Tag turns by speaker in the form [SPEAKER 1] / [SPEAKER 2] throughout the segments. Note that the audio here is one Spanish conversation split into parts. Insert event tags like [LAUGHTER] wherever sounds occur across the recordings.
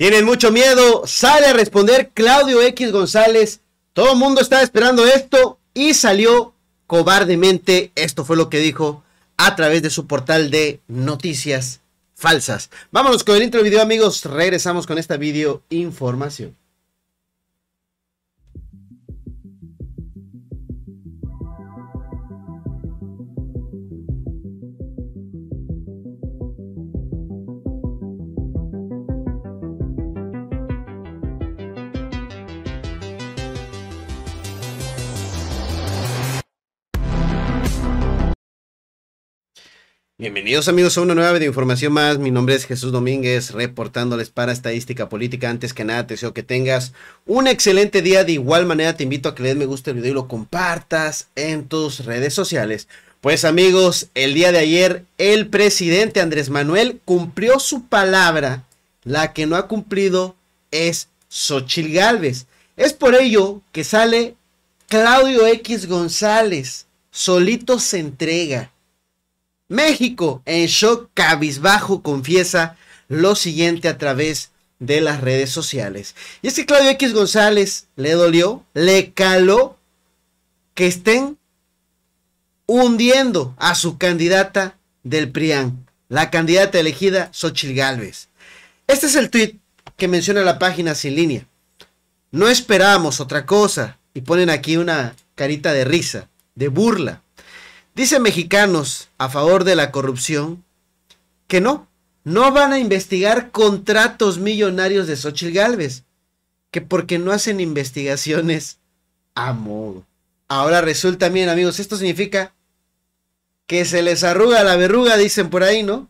[SPEAKER 1] Tienen mucho miedo. Sale a responder Claudio X González. Todo el mundo está esperando esto y salió cobardemente. Esto fue lo que dijo a través de su portal de noticias falsas. Vámonos con el intro video, amigos. Regresamos con esta video información. Bienvenidos amigos a una nueva de información más. Mi nombre es Jesús Domínguez, reportándoles para Estadística Política. Antes que nada, te deseo que tengas un excelente día. De igual manera, te invito a que le des me gusta el video y lo compartas en tus redes sociales. Pues amigos, el día de ayer el presidente Andrés Manuel cumplió su palabra. La que no ha cumplido es Xochil Gálvez. Es por ello que sale Claudio X González. Solito se entrega México, en shock cabizbajo, confiesa lo siguiente a través de las redes sociales. Y es que Claudio X González le dolió, le caló que estén hundiendo a su candidata del PRIAN, la candidata elegida Xochil Gálvez. Este es el tweet que menciona la página sin línea. No esperamos otra cosa. Y ponen aquí una carita de risa, de burla. Dicen mexicanos a favor de la corrupción que no, no van a investigar contratos millonarios de Xochitl Galvez, que porque no hacen investigaciones a modo. Ahora resulta, bien amigos, esto significa que se les arruga la verruga, dicen por ahí, ¿no?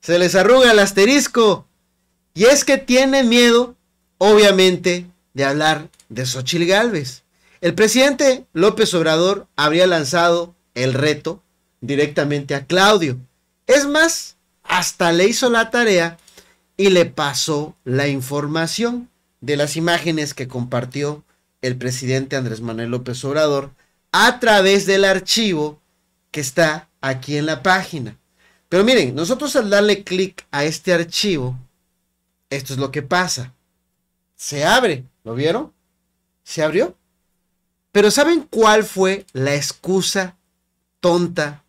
[SPEAKER 1] Se les arruga el asterisco. Y es que tienen miedo, obviamente, de hablar de Xochitl Galvez. El presidente López Obrador habría lanzado el reto directamente a Claudio. Es más, hasta le hizo la tarea y le pasó la información de las imágenes que compartió el presidente Andrés Manuel López Obrador a través del archivo que está aquí en la página. Pero miren, nosotros al darle clic a este archivo, esto es lo que pasa. Se abre, ¿lo vieron? ¿Se abrió? Pero ¿saben cuál fue la excusa tonta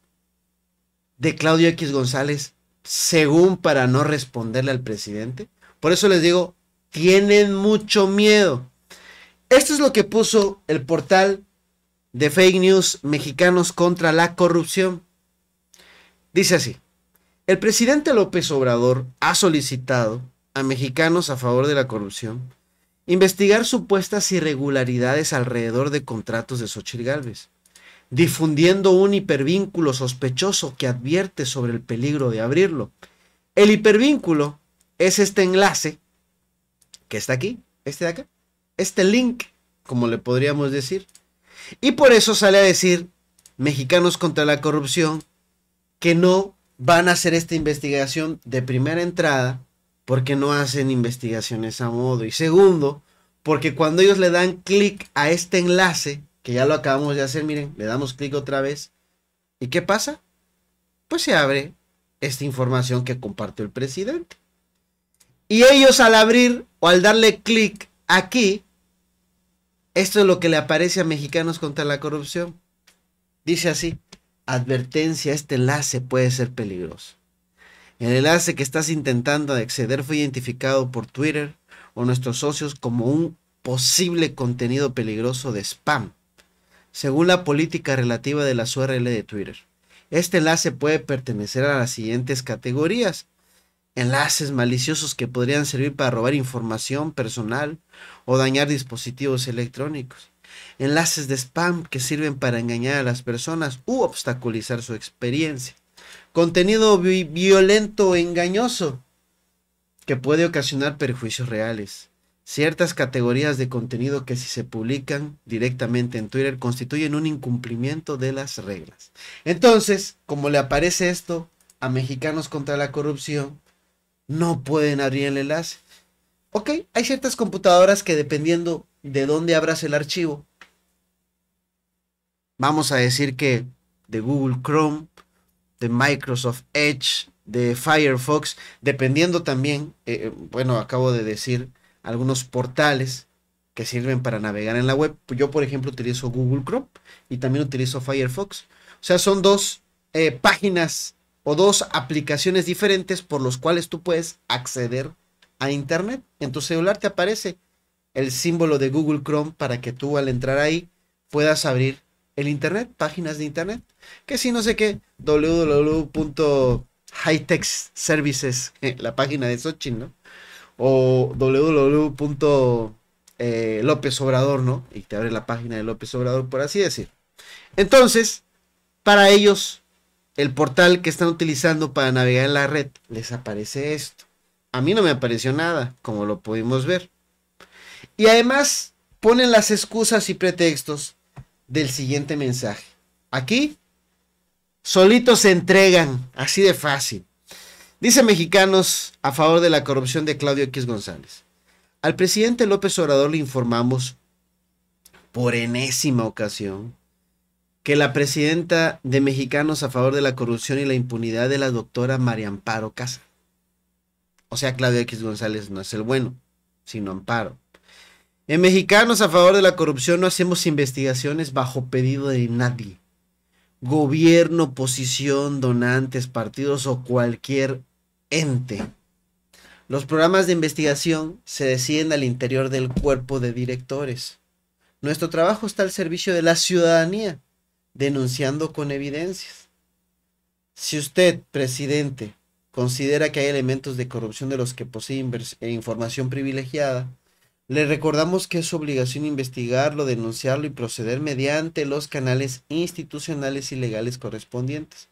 [SPEAKER 1] de Claudio X González, según para no responderle al presidente. Por eso les digo, tienen mucho miedo. Esto es lo que puso el portal de fake news mexicanos contra la corrupción. Dice así, el presidente López Obrador ha solicitado a mexicanos a favor de la corrupción investigar supuestas irregularidades alrededor de contratos de Xochitl galvez difundiendo un hipervínculo sospechoso que advierte sobre el peligro de abrirlo. El hipervínculo es este enlace que está aquí, este de acá, este link, como le podríamos decir. Y por eso sale a decir Mexicanos contra la Corrupción que no van a hacer esta investigación de primera entrada porque no hacen investigaciones a modo. Y segundo, porque cuando ellos le dan clic a este enlace, ya lo acabamos de hacer, miren, le damos clic otra vez. ¿Y qué pasa? Pues se abre esta información que compartió el presidente. Y ellos al abrir o al darle clic aquí, esto es lo que le aparece a Mexicanos contra la Corrupción. Dice así, advertencia, este enlace puede ser peligroso. El enlace que estás intentando acceder fue identificado por Twitter o nuestros socios como un posible contenido peligroso de spam según la política relativa de la URL de Twitter. Este enlace puede pertenecer a las siguientes categorías. Enlaces maliciosos que podrían servir para robar información personal o dañar dispositivos electrónicos. Enlaces de spam que sirven para engañar a las personas u obstaculizar su experiencia. Contenido violento o engañoso que puede ocasionar perjuicios reales ciertas categorías de contenido que si se publican directamente en Twitter constituyen un incumplimiento de las reglas. Entonces, como le aparece esto a Mexicanos contra la Corrupción, no pueden abrir el enlace. Ok, hay ciertas computadoras que dependiendo de dónde abras el archivo, vamos a decir que de Google Chrome, de Microsoft Edge, de Firefox, dependiendo también, eh, eh, bueno, acabo de decir algunos portales que sirven para navegar en la web. Yo, por ejemplo, utilizo Google Chrome y también utilizo Firefox. O sea, son dos eh, páginas o dos aplicaciones diferentes por los cuales tú puedes acceder a Internet. En tu celular te aparece el símbolo de Google Chrome para que tú al entrar ahí puedas abrir el Internet, páginas de Internet. Que si no sé qué, www.hitexservices, [LAUGHS] la página de Sochin, ¿no? o eh, obrador ¿no? Y te abre la página de López Obrador, por así decir. Entonces, para ellos, el portal que están utilizando para navegar en la red, les aparece esto. A mí no me apareció nada, como lo pudimos ver. Y además ponen las excusas y pretextos del siguiente mensaje. Aquí, solitos se entregan, así de fácil. Dice mexicanos a favor de la corrupción de Claudio X González. Al presidente López Obrador le informamos por enésima ocasión que la presidenta de Mexicanos a favor de la corrupción y la impunidad de la doctora María Amparo Casa. O sea, Claudio X González no es el bueno, sino Amparo. En Mexicanos a favor de la corrupción no hacemos investigaciones bajo pedido de nadie. Gobierno, oposición, donantes, partidos o cualquier ente. Los programas de investigación se deciden al interior del cuerpo de directores. Nuestro trabajo está al servicio de la ciudadanía, denunciando con evidencias. Si usted, presidente, considera que hay elementos de corrupción de los que posee eh, información privilegiada, le recordamos que es su obligación investigarlo, denunciarlo y proceder mediante los canales institucionales y legales correspondientes.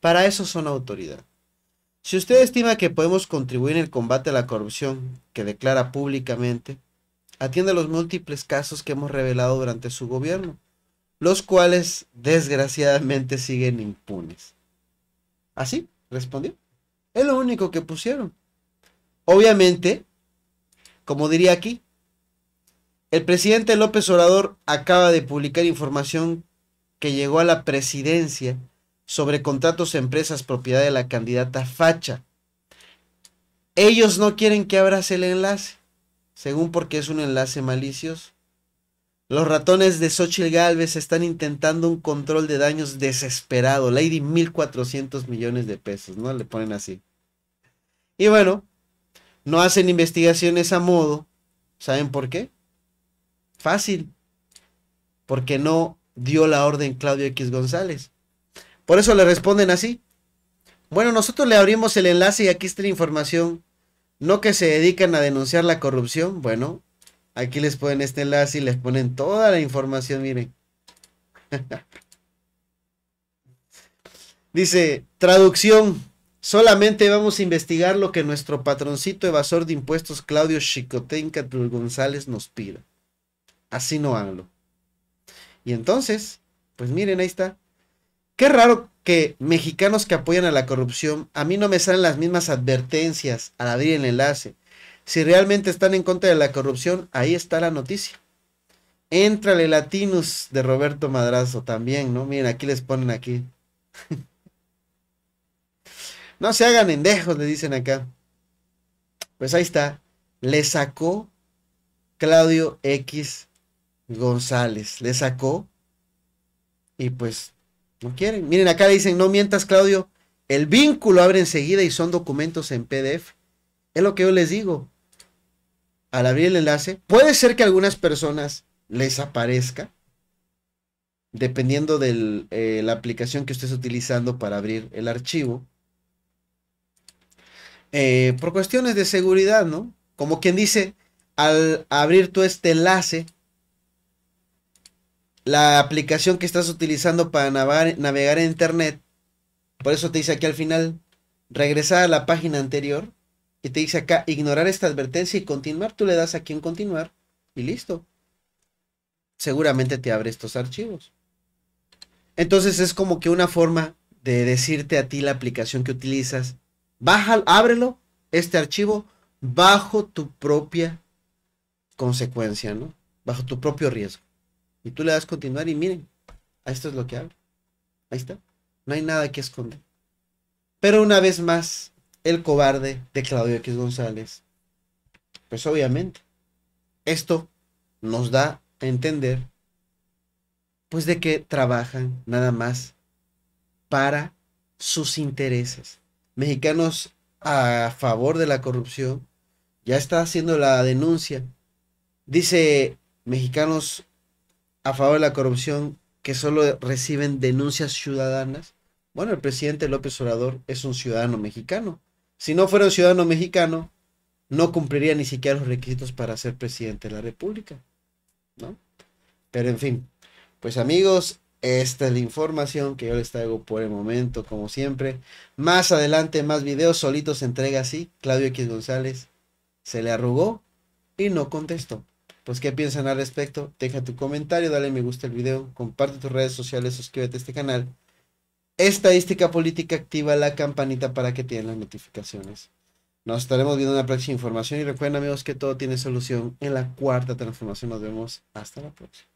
[SPEAKER 1] Para eso son autoridad. Si usted estima que podemos contribuir en el combate a la corrupción, que declara públicamente, atiende los múltiples casos que hemos revelado durante su gobierno, los cuales desgraciadamente siguen impunes. Así respondió. Es lo único que pusieron. Obviamente, como diría aquí, el presidente López Obrador acaba de publicar información que llegó a la presidencia sobre contratos a empresas propiedad de la candidata Facha. Ellos no quieren que abras el enlace, según porque es un enlace malicioso. Los ratones de Xochitl Galvez están intentando un control de daños desesperado. Lady, 1.400 millones de pesos, ¿no? Le ponen así. Y bueno, no hacen investigaciones a modo. ¿Saben por qué? Fácil. Porque no dio la orden Claudio X González. Por eso le responden así. Bueno, nosotros le abrimos el enlace y aquí está la información. No que se dedican a denunciar la corrupción. Bueno, aquí les ponen este enlace y les ponen toda la información, miren. [LAUGHS] Dice, traducción. Solamente vamos a investigar lo que nuestro patroncito evasor de impuestos Claudio Chicotenca González nos pida. Así no hablo. Y entonces, pues miren, ahí está. Qué raro que mexicanos que apoyan a la corrupción, a mí no me salen las mismas advertencias al abrir el enlace. Si realmente están en contra de la corrupción, ahí está la noticia. Entrale Latinus de Roberto Madrazo también, ¿no? Miren, aquí les ponen aquí. [LAUGHS] no se hagan endejos, le dicen acá. Pues ahí está. Le sacó Claudio X González. Le sacó. Y pues no quieren. Miren, acá le dicen, no mientas, Claudio. El vínculo abre enseguida y son documentos en PDF. Es lo que yo les digo. Al abrir el enlace, puede ser que algunas personas les aparezca, dependiendo de eh, la aplicación que estés utilizando para abrir el archivo. Eh, por cuestiones de seguridad, ¿no? Como quien dice, al abrir tú este enlace, la aplicación que estás utilizando para navegar, en internet. Por eso te dice aquí al final, regresar a la página anterior. Y te dice acá, ignorar esta advertencia y continuar. Tú le das aquí en continuar y listo. Seguramente te abre estos archivos. Entonces es como que una forma de decirte a ti la aplicación que utilizas, baja, ábrelo, este archivo, bajo tu propia consecuencia, ¿no? Bajo tu propio riesgo. Y tú le das continuar y miren, esto es lo que habla. Ahí está. No hay nada que esconder. Pero una vez más, el cobarde de Claudio X González. Pues obviamente, esto nos da a entender, pues de que trabajan nada más para sus intereses. Mexicanos a favor de la corrupción ya está haciendo la denuncia. Dice mexicanos a favor de la corrupción que solo reciben denuncias ciudadanas. Bueno, el presidente López Obrador es un ciudadano mexicano. Si no fuera un ciudadano mexicano, no cumpliría ni siquiera los requisitos para ser presidente de la República. ¿no? Pero en fin, pues amigos, esta es la información que yo les traigo por el momento, como siempre. Más adelante, más videos, solitos entrega así. Claudio X González se le arrugó y no contestó. Pues, ¿qué piensan al respecto? Deja tu comentario, dale me gusta al video, comparte tus redes sociales, suscríbete a este canal. Estadística Política activa la campanita para que te den las notificaciones. Nos estaremos viendo en la próxima información y recuerden amigos que todo tiene solución en la cuarta transformación. Nos vemos hasta la próxima.